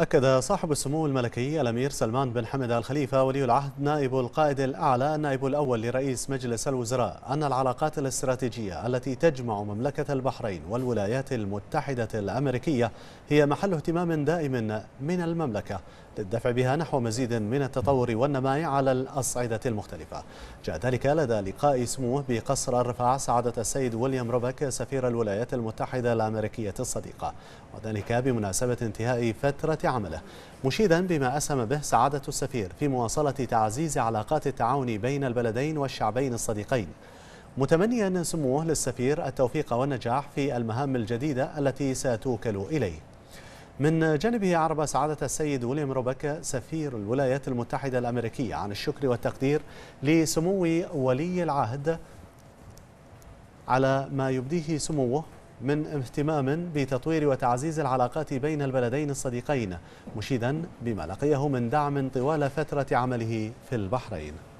أكد صاحب السمو الملكي الأمير سلمان بن حمد الخليفة ولي العهد نائب القائد الأعلى النائب الأول لرئيس مجلس الوزراء أن العلاقات الاستراتيجية التي تجمع مملكة البحرين والولايات المتحدة الأمريكية هي محل اهتمام دائم من المملكة للدفع بها نحو مزيد من التطور والنماء على الأصعدة المختلفة جاء ذلك لدى لقاء سموه بقصر الرفاع سعادة السيد وليام روبك سفير الولايات المتحدة الأمريكية الصديقة وذلك بمناسبة انتهاء فترة عمله مشيدا بما أسهم به سعادة السفير في مواصلة تعزيز علاقات التعاون بين البلدين والشعبين الصديقين متمنيا سموه للسفير التوفيق والنجاح في المهام الجديدة التي ستوكل إليه من جانبه عرب سعادة السيد وليم روبكا سفير الولايات المتحدة الأمريكية عن الشكر والتقدير لسمو ولي العهد على ما يبديه سموه من اهتمام بتطوير وتعزيز العلاقات بين البلدين الصديقين مشيدا بما لقيه من دعم طوال فترة عمله في البحرين